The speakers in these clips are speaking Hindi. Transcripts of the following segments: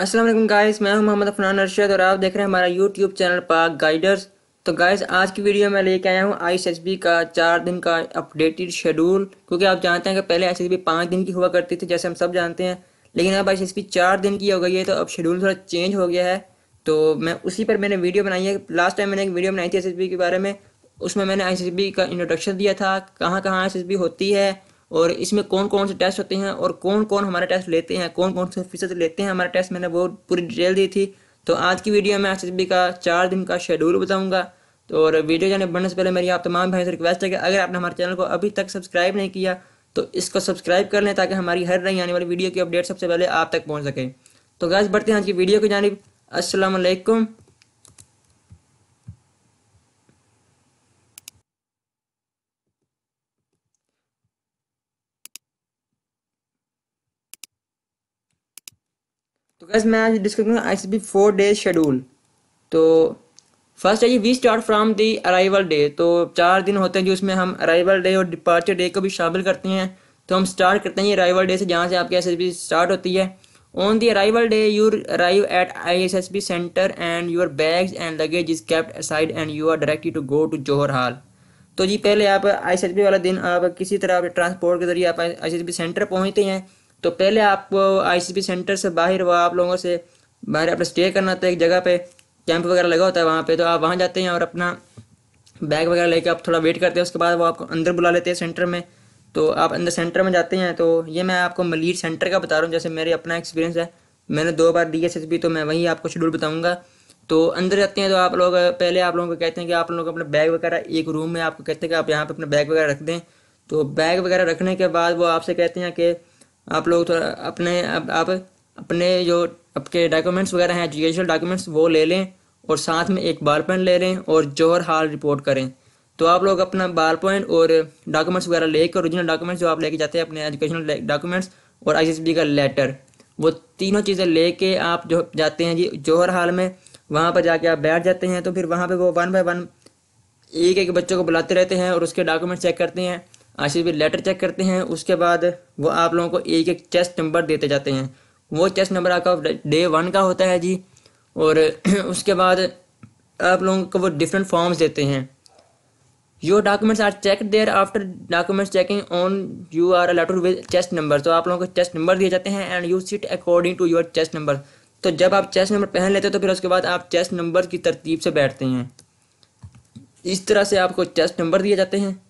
असलम गाइस मैं हूं मोहम्मद अफनान अरशद और आप देख रहे हैं हमारा यूट्यूब चैनल पाक गाइडर्स तो गाइस आज की वीडियो में लेके आया हूं आईएसएसबी का चार दिन का अपडेटेड शेड्यूल क्योंकि आप जानते हैं कि पहले बी पाँच दिन की हुआ करती थी जैसे हम सब जानते हैं लेकिन अब बी चार दिन की हो गई है तो अब शेड्यूल थोड़ा चेंज हो गया है तो मैं उसी पर मैंने वीडियो बनाई है लास्ट टाइम मैंने एक वीडियो बनाई थी एस के बारे में उसमें मैंने आई का इंट्रोडक्शन दिया था कहाँ कहाँ एस होती है और इसमें कौन कौन से टेस्ट होते हैं और कौन कौन हमारे टेस्ट लेते हैं कौन कौन से ऑफिसर लेते हैं हमारे टेस्ट मैंने वो पूरी डिटेल दी थी तो आज की वीडियो में एस का चार दिन का शेड्यूल बताऊँगा तो और वीडियो जाने बढ़ने से पहले मेरी आप तमाम भाई से रिक्वेस्ट है कि अगर आपने हमारे चैनल को अभी तक सब्सक्राइब नहीं किया तो इसको सब्सक्राइब कर लें ताकि हमारी हर नई आने वाली वीडियो की अपडेट सबसे पहले आप तक पहुँच सके तो गैस बढ़ते हैं आज की वीडियो की जानब असलकम बस मैं आज डिस्कस करूँगा I B four days schedule तो फर्स्ट है जी we start from the arrival day तो चार दिन होते हैं जो उसमें हम अराइवल डे और डिपार्चर डे को भी शामिल करते हैं तो हम स्टार्ट करते हैं अराइवल डे से जहाँ से आपकी एस स्टार्ट होती है on the arrival day you arrive at I S S B centre and your bags and luggage is kept aside and you are directly to go to Johar hall तो जी पहले आप आई एस एस बी वाला दिन आप किसी तरह आप ट्रांसपोर्ट के जरिए आप आई सेंटर पहुँचते हैं तो पहले आपको आईसीपी सेंटर से बाहर वह आप लोगों से बाहर अपना स्टे करना होता तो है एक जगह पे कैंप वगैरह लगा होता है वहाँ पे तो आप वहाँ जाते हैं और अपना बैग वगैरह लेके आप थोड़ा वेट करते हैं उसके बाद वो आपको अंदर बुला लेते हैं सेंटर में तो आप अंदर सेंटर में जाते हैं तो ये मैं आपको मलीर सेंटर का बता रहा हूँ जैसे मेरे अपना एक्सपीरियंस है मैंने दो बार डी एस एस बी तो मैं वहीं आपको शेड्यूल बताऊँगा तो अंदर जाते हैं तो आप लोग पहले आप लोगों को कहते हैं कि आप लोग अपने बैग वगैरह एक रूम में आपको कहते हैं कि आप यहाँ पर अपना बैग वगैरह रख दें तो बैग वगैरह रखने के बाद वो आपसे कहते हैं कि आप लोग थोड़ा अपने आप, आप अपने जो आपके डॉक्यूमेंट्स वगैरह हैं एजुकेशनल डॉक्यूमेंट्स वो ले लें और साथ में एक बाल पॉइंट ले लें और जौहर हाल रिपोर्ट करें तो आप लोग अपना बाल पॉइंट और डॉक्यूमेंट्स वगैरह लेकर ओरिजिनल डॉक्यूमेंट्स जो आप लेके जाते हैं अपने एजुकेशनल डॉक्यूमेंट्स और आई का लेटर वो तीनों चीज़ें लेके आप जो जाते हैं जी जौहर हाल में वहाँ पर जाके आप बैठ जाते हैं तो फिर वहाँ पर वो वन बाय वन एक एक बच्चों को बुलाते रहते हैं और उसके डॉक्यूमेंट्स चेक करते हैं आशीष भाई लेटर चेक करते हैं उसके बाद वो आप लोगों को एक एक चेस्ट नंबर देते जाते हैं वो चेस्ट नंबर आपका डे वन का होता है जी और उसके बाद आप लोगों को वो डिफरेंट फॉर्म्स देते हैं your documents are check there after documents checking on you are letter with chest number तो आप लोगों को चेस्ट नंबर दिए जाते हैं and you sit according to your chest number तो जब आप चेस्ट नंबर पहन लेते हो तो फिर उसके बाद आप चेस्ट नंबर की तरतीब से बैठते हैं इस तरह से आपको चेस्ट नंबर दिए जाते हैं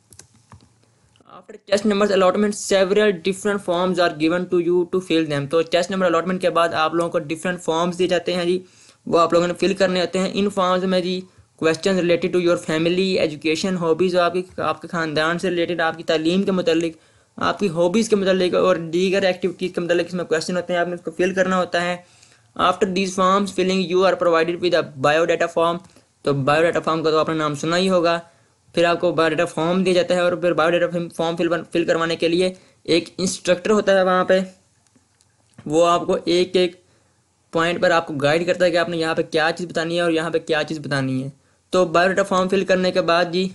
after chest number allotment several different forms are given to you to fill them तो चेस्ट नंबर अलॉटमेंट के बाद आप लोगों को डिफरेंट फॉर्म्स दिए जाते हैं जी वो आप लोगों ने फिल करने होते हैं इन फॉर्म्स में जी question related to your family education hobbies आपकी आपके ख़ानदान से रिलेटेड आपकी तालीम के मतलब आपकी हॉबीज़ के मतलब और दीगर एक्टिविटीज़ के मतलब इसमें क्वेश्चन होते हैं आपने उसको फिल करना होता है after these forms filling you are provided with a biodata form तो बायोडाटा फॉर्म का तो आपने नाम सुना ही होगा फिर आपको बायोडाटा फॉर्म दिया जाता है और फिर बायोडाटा फॉर्म फिल फिल करवाने के लिए एक इंस्ट्रक्टर होता है वहाँ पे वो आपको एक एक पॉइंट पर आपको गाइड करता है कि आपने यहाँ पे क्या चीज़ बतानी है और यहाँ पे क्या चीज़ बतानी है तो बायोडाटा फॉर्म फिल करने के बाद जी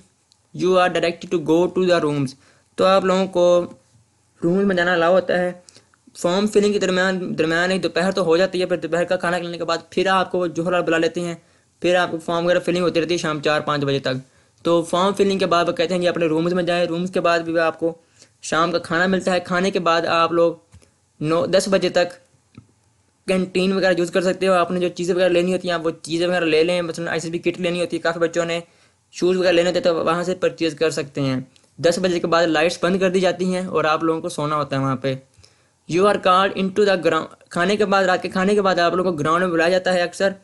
you are directed to go to the rooms तो आप लोगों को रूम में जाना अलाउ होता है फॉर्म फिलिंग के दरमियान दरमियान एक दोपहर तो हो जाती है फिर दोपहर का खाना खिलने के बाद फिर आपको जोहरा जोहर बुला लेते हैं फिर आपको फॉर्म वगैरह फिलिंग होती रहती है शाम चार पाँच बजे तक तो फॉर्म फिलिंग के बाद कहते हैं कि अपने रूम्स में जाएँ रूम्स के बाद भी आपको शाम का खाना मिलता है खाने के बाद आप लोग नौ दस बजे तक कैंटीन वगैरह यूज़ कर सकते हो आपने जो चीज़ें वगैरह लेनी होती हैं आप वो चीज़ें वगैरह ले लें मतलब आई किट लेनी होती है काफ़ी बच्चों ने शूज़ वगैरह लेने होते तो वहाँ से परचेज़ कर सकते हैं दस बजे के बाद लाइट्स बंद कर दी जाती हैं और आप लोगों को सोना होता है वहाँ पर you are card into the ground खाने के बाद रात के खाने के बाद आप लोगों को ग्राउंड में बुलाया जाता है अक्सर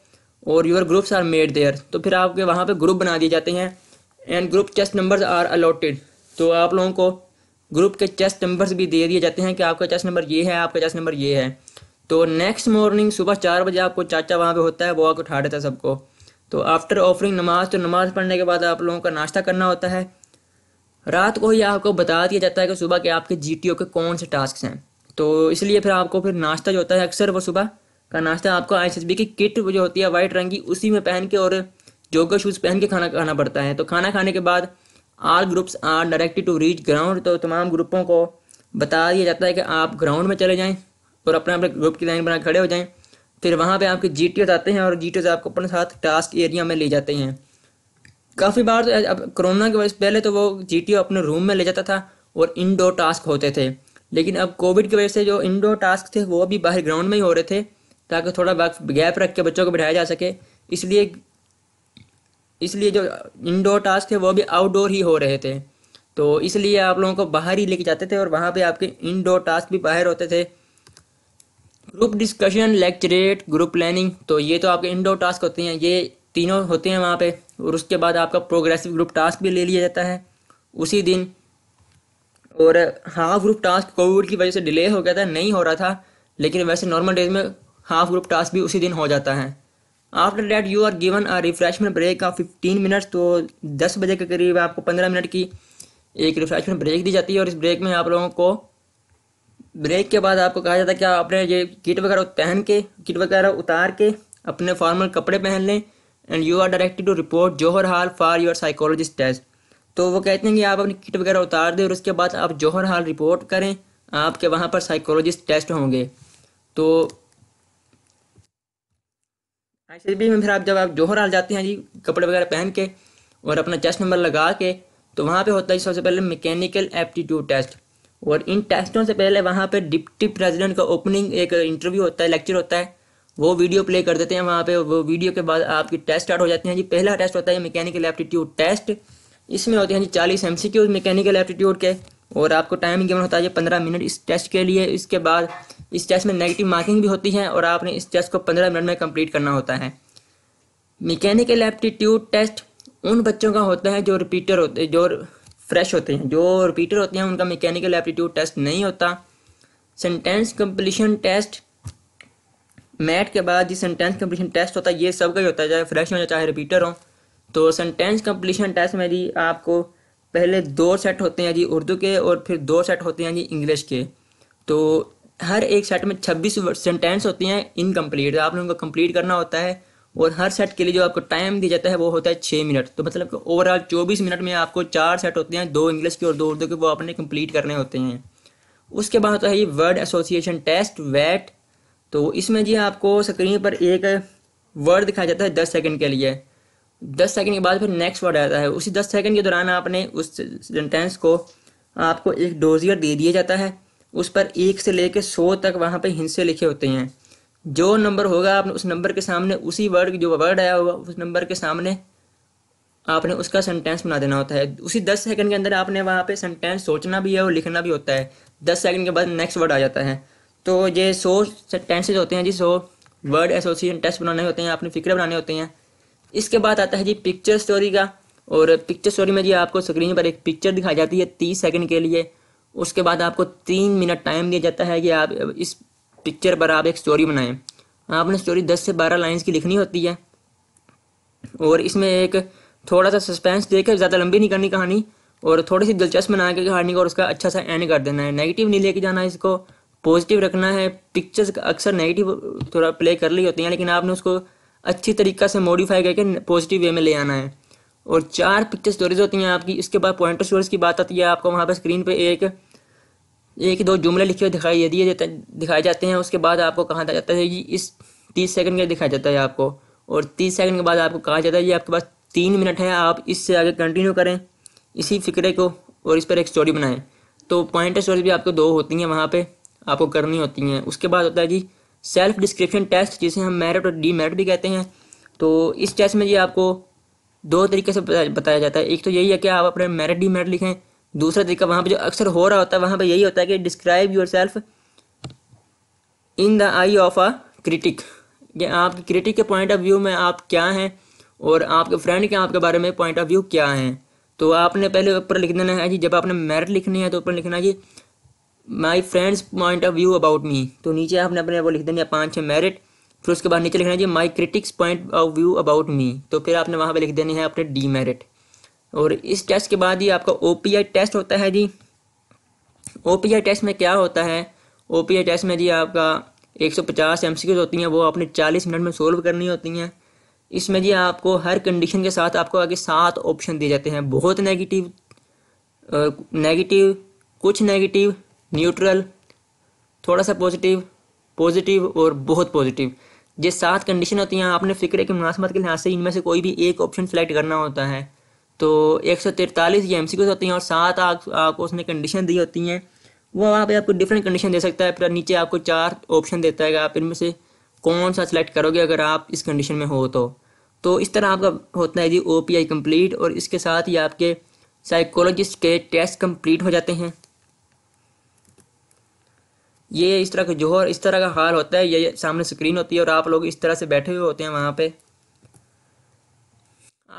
और your groups are made there तो फिर आपके वहाँ पर ग्रुप बना दिए जाते हैं and group chest numbers are allotted तो आप लोगों को ग्रुप के चेस्ट नंबर्स भी दे दिए जाते हैं कि आपका चेस्ट नंबर ये है आपका चेस्ट नंबर ये है तो नेक्स्ट मॉर्निंग सुबह चार बजे आपको चाचा वहाँ पे होता है वो आपको उठा देता है सबको तो आफ्टर ऑफरिंग नमाज तो नमाज पढ़ने के बाद आप लोगों का नाश्ता करना होता है रात को ही आपको बता दिया जाता है कि सुबह के आपके जी के कौन से टास्क हैं तो इसलिए फिर आपको फिर नाश्ता जो होता है अक्सर वो सुबह का नाश्ता आपको आई की किट जो होती है वाइट रंग की उसी में पहन के और जोकर शूज़ पहन के खाना खाना पड़ता है तो खाना खाने के बाद all groups are directed to reach ground तो तमाम ग्रुपों को बता दिया जाता है कि आप ग्राउंड में चले जाएँ और अपने अपने ग्रुप की लाइन बना खड़े हो जाएँ फिर वहाँ पर आपके जी आते हैं और जी आपको अपने साथ टास्क एरिया में ले जाते हैं काफ़ी बार तो अब कोरोना के वजह से पहले तो वो जी अपने रूम में ले जाता था और इनडोर टास्क होते थे लेकिन अब कोविड की वजह से जो इनडोर टास्क थे वो भी बाहर ग्राउंड में ही हो रहे थे ताकि थोड़ा वक्त गैप रख के बच्चों को बिठाया जा सके इसलिए इसलिए जो इनडोर टास्क थे वो भी आउटडोर ही हो रहे थे तो इसलिए आप लोगों को बाहर ही लेके जाते थे और वहाँ पे आपके इनडोर टास्क भी बाहर होते थे group discussion lecturette group planning तो ये तो आपके इनडोर टास्क होते हैं ये तीनों होते हैं वहाँ पे और उसके बाद आपका प्रोग्रेसिव ग्रुप टास्क भी ले लिया जाता है उसी दिन और हाफ ग्रुप टास्क कोविड की वजह से डिले हो गया था नहीं हो रहा था लेकिन वैसे नॉर्मल डेज में हाफ ग्रुप टास्क भी उसी दिन हो जाता है after that you are given a refreshment break of fifteen minutes तो दस बजे के करीब आपको पंद्रह मिनट की एक रिफ्रेशमेंट ब्रेक दी जाती है और इस ब्रेक में आप लोगों को ब्रेक के बाद आपको कहा जाता है कि आप अपने ये किट वगैरह पहन के किट वगैरह उतार के अपने फॉर्मल कपड़े पहन लें and you are directed to report Johar hall for your psychologist test तो वो कहते हैं कि आप अपनी किट वगैरह उतार दें और उसके बाद आप जौहर हाल रिपोर्ट करें आपके वहाँ पर साइकोलॉजिस्ट टेस्ट होंगे तो ऐसे भी में फिर आप जब आप जोहर हाल जाते हैं जी कपड़े वगैरह पहन के और अपना चेस्ट नंबर लगा के तो वहाँ पे होता है सबसे पहले मैकेनिकल एप्टीट्यूड टेस्ट और इन टेस्टों से पहले वहाँ पे डिप्टी प्रेसिडेंट का ओपनिंग एक इंटरव्यू होता है लेक्चर होता है वो वीडियो प्ले कर देते हैं वहाँ पे वो वीडियो के बाद आपकी टेस्ट स्टार्ट हो जाते हैं जी पहला टेस्ट होता है मैकेनिकल एप्टीट्यूड टेस्ट इसमें होते हैं जी चालीस M C Qs mechanical aptitude के और आपको टाइम गिवन होता है पंद्रह मिनट इस टेस्ट के लिए इसके बाद इस टेस्ट में नेगेटिव मार्किंग भी होती है और आपने इस टेस्ट को पंद्रह मिनट में कंप्लीट करना होता है मैकेनिकल एप्टीट्यूड टेस्ट उन बच्चों का होता है जो रिपीटर होते जो फ्रेश होते हैं जो रिपीटर होते हैं उनका मैकेनिकल एप्टीट्यूड टेस्ट नहीं होता सेंटेंस कंप्लीशन टेस्ट मैट के बाद ये सेंटेंस कंप्लीशन टेस्ट होता है ये सब का ही होता है चाहे फ्रेश हो चाहे रिपीटर हो तो सेंटेंस कंप्लीशन टेस्ट में जी आपको पहले दो सेट होते हैं जी उर्दू के और फिर दो सेट होते हैं जी इंग्लिश के तो हर एक सेट में छब्बीस सेंटेंस होती हैं इनकम्प्लीट आपने उनको कंप्लीट करना होता है और हर सेट के लिए जो आपको टाइम दिया जाता है वो होता है छः मिनट तो मतलब कि ओवरऑल चौबीस मिनट में आपको चार सेट होते हैं दो इंग्लिश के और दो उर्दू के वो आपने कंप्लीट करने होते हैं उसके बाद होता है ये वर्ड एसोसिएशन टेस्ट वैट तो इसमें जी आपको स्क्रीन पर एक वर्ड दिखाया जाता है दस सेकेंड के लिए दस सेकंड के बाद फिर नेक्स्ट वर्ड आता है उसी दस सेकंड के दौरान आपने उस सेंटेंस को आपको एक डोजियर दे दिया जाता है उस पर एक से लेकर सौ तक वहाँ पर हिंसे लिखे होते हैं जो नंबर होगा आपने उस नंबर के सामने उसी वर्ड जो वर्ड आया होगा उस नंबर के सामने आपने उसका सेंटेंस बना देना होता है उसी दस सेकंड के अंदर आपने वहाँ पे सेंटेंस सोचना भी है और लिखना भी होता है दस सेकंड के बाद नेक्स्ट वर्ड आ जाता है तो ये सौ सेंटेंसेज होते हैं जी सौ वर्ड एसोसिएशन टेस्ट बनाने होते हैं आपने फिक्र बनाने होते हैं इसके बाद आता है जी पिक्चर स्टोरी का और पिक्चर स्टोरी में जी आपको स्क्रीन पर एक पिक्चर दिखाई जाती है तीस सेकंड के लिए उसके बाद आपको तीन मिनट टाइम दिया जाता है कि आप इस पिक्चर पर आप एक स्टोरी बनाएं आपने स्टोरी दस से बारह लाइन्स की लिखनी होती है और इसमें एक थोड़ा सा सस्पेंस देकर ज़्यादा लंबी नहीं करनी कहानी और थोड़ी सी दिलचस्प बना के कहानी को और उसका अच्छा सा एंड कर देना है नेगेटिव नहीं लेके जाना है इसको पॉजिटिव रखना है पिक्चर्स अक्सर नेगेटिव थोड़ा प्ले कर ली होती हैं लेकिन आपने उसको अच्छी तरीक़ा से मॉडिफाई करके पॉजिटिव वे में ले आना है और चार पिक्चर स्टोरेज होती हैं आपकी इसके बाद पॉइंटर स्टोरेज की बात आती है आपको वहाँ पर स्क्रीन पर एक एक दो जुमले लिखे हुए दिखाई दिए जाते दिखाए जाते हैं उसके बाद आपको कहा जाता है कि इस तीस सेकंड के दिखाया जाता है आपको और तीस सेकंड के बाद आपको कहा जाता है कि आपके पास तीन मिनट है आप इससे आगे कंटिन्यू करें इसी फिक्रे को और इस पर एक स्टोरी बनाएं तो पॉइंट स्टोरी भी आपको दो होती हैं वहाँ पर आपको करनी होती हैं उसके बाद होता है कि सेल्फ डिस्क्रिप्शन टेस्ट जिसे हम मेरिट और डीमेरिट भी कहते हैं तो इस टेस्ट में ये आपको दो तरीके से बताया जाता है एक तो यही है कि आप अपने मेरिट डीमेरिट लिखें दूसरा तरीका वहाँ पर जो अक्सर हो रहा होता है वहाँ पर यही होता है कि describe yourself in the eye of a critic ये आपके क्रिटिक के पॉइंट ऑफ व्यू में आप क्या हैं और आपके फ्रेंड के आपके बारे में पॉइंट ऑफ व्यू क्या हैं तो आपने पहले ऊपर लिख देना है जी जब आपने मेरिट लिखनी है तो ऊपर लिखना है जी my friends point of view about me तो नीचे आपने अपने वो लिख देना है पाँच है मेरिट फिर उसके बाद नीचे लिखना चाहिए my critics point of view about me तो फिर आपने वहाँ पर लिख देनी है अपने डी मेरिट और इस टेस्ट के बाद ही आपका ओ टेस्ट होता है जी ओ टेस्ट में क्या होता है ओ टेस्ट में जी आपका 150 पचास होती हैं वो आपने 40 मिनट में सोल्व करनी होती हैं इसमें जी आपको हर कंडीशन के साथ आपको आगे सात ऑप्शन दिए जाते हैं बहुत नेगेटिव नेगेटिव कुछ नेगेटिव न्यूट्रल थोड़ा सा पॉजिटिव पॉजिटिव और बहुत पॉजिटिव ये सात कंडीशन होती हैं आपने फ़िक्र की मुनासमत के लिहाज से इनमें से कोई भी एक ऑप्शन सेलेक्ट करना होता है तो एक सौ तिरतालीस ये एम सी होती हैं और सात आपको उसने कंडीशन दी होती हैं वो वहाँ पर आपको डिफरेंट कंडीशन दे सकता है फिर नीचे आपको चार ऑप्शन देता है आप इनमें से कौन सा सेलेक्ट करोगे अगर आप इस कंडीशन में हो तो तो इस तरह आपका होता है जी ओ पी आई कम्प्लीट और इसके साथ ही आपके साइकोलॉजिस्ट के टेस्ट कंप्लीट हो जाते हैं ये इस तरह का जोहर इस तरह का हाल होता है ये सामने स्क्रीन होती है और आप लोग इस तरह से बैठे हुए होते हैं वहाँ पे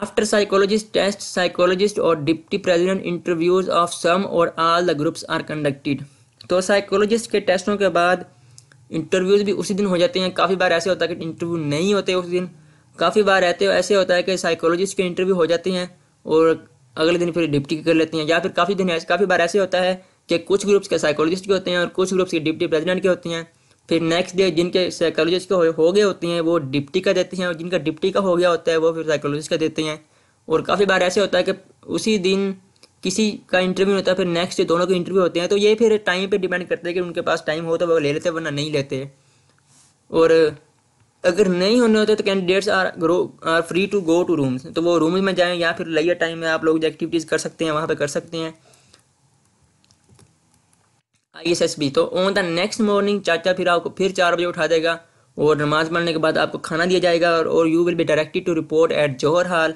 आफ्टर साइकोलॉजिस्ट टेस्ट साइकोलॉजिस्ट और deputy president interviews of some और all the groups are conducted तो साइकोलॉजिस्ट के टेस्टों के बाद इंटरव्यूज भी उसी दिन हो जाते हैं काफ़ी बार ऐसे होता है कि इंटरव्यू नहीं होते उस दिन काफ़ी बार रहते ऐसे होता है कि साइकोलॉजिस्ट के इंटरव्यू हो जाते हैं और अगले दिन फिर डिप्टी कर लेते हैं या फिर काफ़ी दिन काफ़ी बार ऐसे होता है के कुछ ग्रुप्स के साइकोलॉजिस्ट के होते हैं और कुछ ग्रुप्स के डिप्टी प्रेजिडेंट के होते हैं फिर नेक्स्ट डे जिनके साइकोलॉजिस्ट के हो, हो गए होते हैं वो डिप्टी का देते हैं और जिनका डिप्टी का हो गया होता है वो फिर साइकोलॉजिस्ट का देते हैं और काफ़ी बार ऐसे होता है कि उसी दिन किसी का इंटरव्यू होता है फिर नेक्स्ट डे दोनों के इंटरव्यू होते हैं तो ये फिर टाइम पर डिपेंड करते हैं कि उनके पास टाइम हो तो वो ले लेते हैं वरना नहीं लेते और अगर नहीं होने होते तो candidates are grow are free to go to rooms तो वो रूम्स में जाएं या फिर लगे टाइम में आप लोग जो एक्टिविटीज़ कर सकते हैं वहाँ पे कर सकते हैं आईएसएसबी तो ऑन द नेक्स्ट मॉर्निंग चाचा फिर आपको फिर चार बजे उठा देगा और नमाज़ पढ़ने के बाद आपको खाना दिया जाएगा और, और you will be directed to report at Johar hall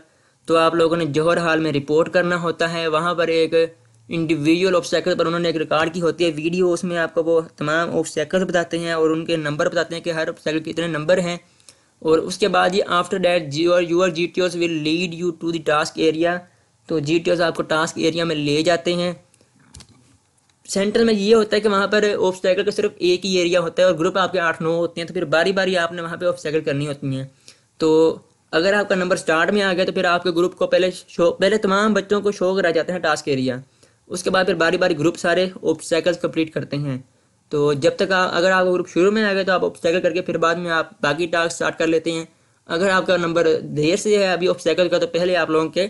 तो आप लोगों ने जौहर हाल में रिपोर्ट करना होता है वहाँ पर एक इंडिविजुअल ऑब्स्टेकल पर उन्होंने एक रिकॉर्ड की होती है वीडियो उसमें आपको वो तमाम ऑब्स्टेकल्स बताते हैं और उनके नंबर बताते हैं कि हर ऑब्स्टेकल कितने नंबर हैं और उसके बाद ये after that your your G T Os will lead you to the task area तो जी टी ओस आपको टास्क एरिया में ले जाते हैं सेंट्रल में ये होता है कि वहाँ पर ऑब्स्टैकल का सिर्फ एक ही एरिया होता है और ग्रुप आपके आठ नौ होते हैं तो फिर बारी बारी आपने वहाँ पे ऑब्स्टैकल करनी होती हैं तो अगर आपका नंबर स्टार्ट में आ गया तो फिर आपके ग्रुप को पहले शो पहले तमाम बच्चों को शो करा जाता है टास्क एरिया उसके बाद फिर बारी बारी ग्रुप सारे ऑब्स्टैकल्स कंप्लीट करते हैं तो जब तक आ, अगर आपका ग्रुप शुरू में आ गया तो आप साइकिल करके फिर बाद में आप बाकी टास्क स्टार्ट कर लेते हैं अगर आपका नंबर देर से है अभी साइकिल का तो पहले आप लोगों के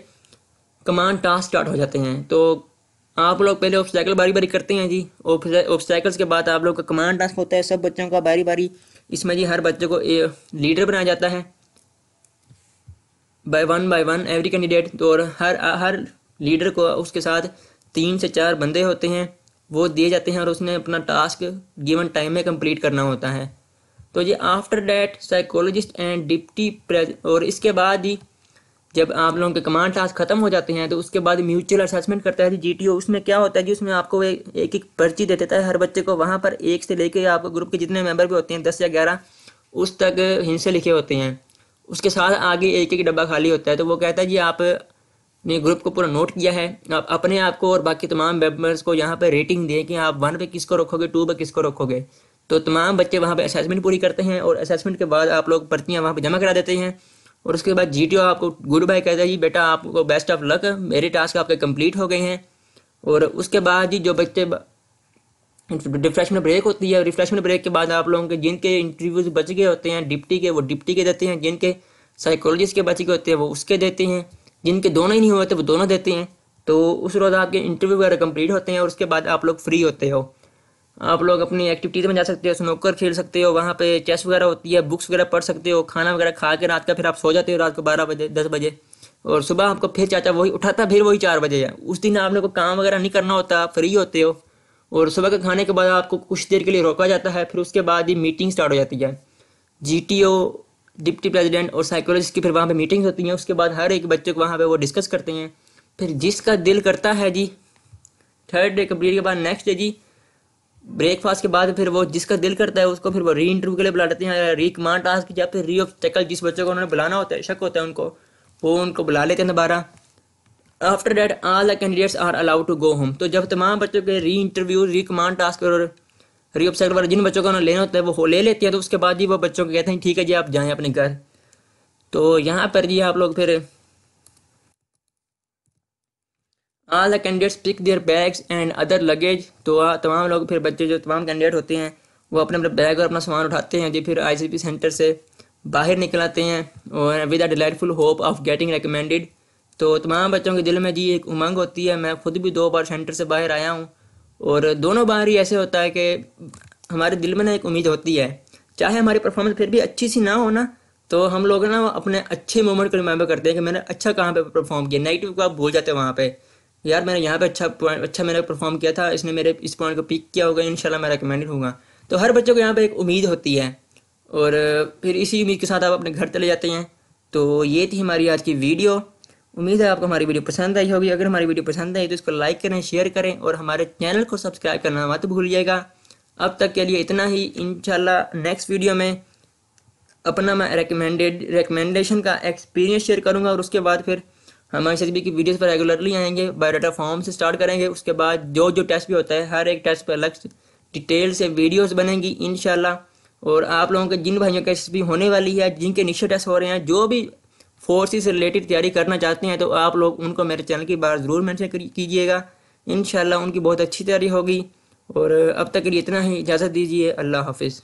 कमांड टास्क स्टार्ट हो जाते हैं तो आप लोग पहले ऑब्स्टैकल बारी बारी करते हैं जी ऑब्स्टैकल्स के बाद आप लोग का कमांड टास्क होता है सब बच्चों का बारी बारी इसमें जी हर बच्चे को लीडर बनाया जाता है by one by one every candidate तो और हर हर लीडर को उसके साथ तीन से चार बंदे होते हैं वो दिए जाते हैं और उसने अपना टास्क गिवन टाइम में कंप्लीट करना होता है तो ये after that psychologist and deputy और इसके बाद ही जब आप लोगों के कमांड टास्क खत्म हो जाते हैं तो उसके बाद म्यूचुअल असेसमेंट करता है जी टी उसमें क्या होता है जी उसमें आपको एक एक पर्ची दे देता है हर बच्चे को वहाँ पर एक से लेके आप ग्रुप के जितने मेंबर भी होते हैं दस या ग्यारह उस तक हिंसे लिखे होते हैं उसके साथ आगे एक एक डब्बा खाली होता है तो वो कहता है जी आप ने ग्रुप को पूरा नोट किया है आप अपने आप को और बाकी तमाम मेम्बर्स को यहाँ पर रेटिंग दें कि आप वन पे किसको रखोगे टू पे किसको रखोगे तो तमाम बच्चे वहाँ पर असेसमेंट पूरी करते हैं और असेसमेंट के बाद आप लोग पर्चियाँ वहाँ पर जमा करा देते हैं और उसके बाद जी आपको गुड बाय कहता है जी बेटा आपको बेस्ट ऑफ लक मेरे टास्क आपके कंप्लीट हो गए हैं और उसके बाद जी जो बच्चे रिफ्रेशमेंट ब्रेक होती है रिफ्रेशमेंट ब्रेक के बाद आप लोगों के जिनके इंटरव्यूज बच गए होते हैं डिप्टी के वो डिप्टी के देते हैं जिनके साइकोलॉजिस्ट के बच गए होते हैं वो उसके देते हैं जिनके दोनों ही नहीं होते वो दोनों देते हैं तो उस रोज़ आपके इंटरव्यू वगैरह कंप्लीट होते हैं और उसके बाद आप लोग फ्री होते हो आप लोग अपनी एक्टिविटीज़ में जा सकते हो स्नोकर खेल सकते हो वहाँ पे चेस वगैरह होती है बुक्स वगैरह पढ़ सकते हो खाना वगैरह खा के रात का फिर आप सो जाते हो रात को बारह बजे दस बजे और सुबह आपको फिर चाचा वही उठाता फिर वही चार बजे है उस दिन आप लोग को काम वगैरह नहीं करना होता फ्री होते हो और सुबह के खाने के बाद आपको कुछ देर के लिए रोका जाता है फिर उसके बाद ही मीटिंग स्टार्ट हो जाती है जी डिप्टी प्रेसिडेंट और साइकोलॉजिस्ट की फिर वहाँ पे मीटिंग्स होती हैं उसके बाद हर एक बच्चे को वहाँ पे वो डिस्कस करते हैं फिर जिसका दिल करता है जी थर्ड डे कम्प्लीट के बाद नेक्स्ट डे जी ब्रेकफास्ट के बाद फिर वो जिसका दिल करता है उसको फिर वो री इंटरव्यू के लिए बुला लेते हैं री कमांड टास्क या फिर री ऑफ चकल जिस बच्चों को उन्होंने बुलाना होता है शक होता है उनको वो उनको बुला लेते हैं दोबारा after that all the candidates are allowed to go home तो जब तमाम बच्चों के री इंटरव्यू री कमांड टास्क और री ऑफ चकल जिन बच्चों को उन्होंने लेना होता है वो ले लेते हैं तो उसके बाद ही वो बच्चों को कहते हैं ठीक है जी आप जाएँ अपने घर तो यहाँ पर जी आप लोग फिर all the candidates pick their bags and other luggage तो तमाम लोग फिर बच्चे जो तमाम कैंडिडेट होते हैं वो अपने अपने बैग और अपना सामान उठाते हैं जो फिर आई सेंटर से बाहर निकल आते हैं और with a delightful hope of getting recommended तो तमाम बच्चों के दिल में जी एक उमंग होती है मैं खुद भी दो बार सेंटर से बाहर आया हूँ और दोनों बार ही ऐसे होता है कि हमारे दिल में ना एक उम्मीद होती है चाहे हमारी परफॉर्मेंस फिर भी अच्छी सी ना हो ना तो हम लोग ना अपने अच्छे मोमेंट को रिमेंबर करते हैं कि मैंने अच्छा कहाँ पे परफॉर्म किया नेगेटिव को आप भूल जाते हैं वहाँ पर यार मैंने यहाँ पे अच्छा पॉइंट अच्छा मैंने परफॉर्म किया था इसने मेरे इस पॉइंट को पिक किया होगा इन मैं रिकमेंडेड होगा तो हर बच्चों को यहाँ पर एक उम्मीद होती है और फिर इसी उम्मीद के साथ आप अपने घर चले जाते हैं तो ये थी हमारी आज की वीडियो उम्मीद है आपको हमारी वीडियो पसंद आई होगी अगर हमारी वीडियो पसंद आई तो इसको लाइक करें शेयर करें और हमारे चैनल को सब्सक्राइब करना मत भूलिएगा अब तक के लिए इतना ही इनशाला नेक्स्ट वीडियो में अपना मैं रिकमेंडेड रिकमेंडेशन का एक्सपीरियंस शेयर करूँगा और उसके बाद फिर हम एस की वीडियोस पर रेगुलरली आएंगे बायोडाटा फॉर्म से स्टार्ट करेंगे उसके बाद जो जो टेस्ट भी होता है हर एक टेस्ट पर अलग डिटेल से वीडियोस बनेंगी इन और आप लोगों के जिन भाइयों के एस होने वाली है जिनके निश्चय टेस्ट हो रहे हैं जो भी फोर्स से रिलेटेड तैयारी करना चाहते हैं तो आप लोग उनको मेरे चैनल की बार ज़रूर मैंशन कीजिएगा इन उनकी बहुत अच्छी तैयारी होगी और अब तक के लिए इतना ही इजाज़त दीजिए अल्लाह हाफिज़